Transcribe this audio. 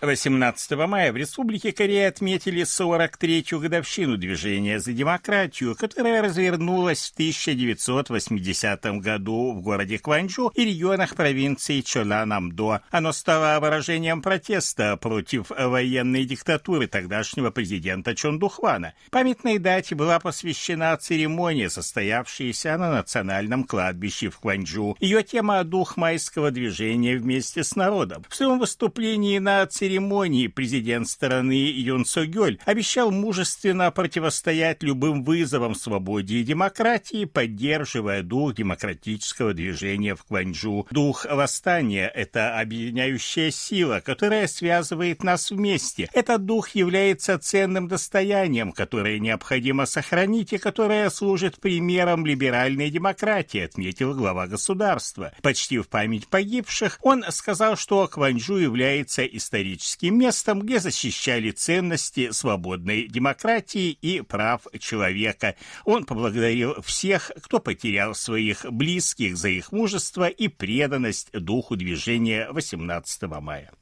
18 мая в Республике Корея отметили 43-ю годовщину движения за демократию, которое развернулось в 1980 году в городе Кванчжу и регионах провинции Чоланамдо. Оно стало выражением протеста против военной диктатуры тогдашнего президента Чондухвана. Памятной дате была посвящена церемония, состоявшаяся на национальном кладбище в Кванчжу. Ее тема – дух майского движения вместе с народом. В своем выступлении на церемонии церемонии президент страны Юн Сугёль обещал мужественно противостоять любым вызовам свободе и демократии, поддерживая дух демократического движения в Кванджу. Дух восстания – это объединяющая сила, которая связывает нас вместе. Этот дух является ценным достоянием, которое необходимо сохранить и которое служит примером либеральной демократии, отметил глава государства. Почти в память погибших он сказал, что Кванджу является историческим историческим местом, где защищали ценности свободной демократии и прав человека. Он поблагодарил всех, кто потерял своих близких за их мужество и преданность духу движения 18 мая.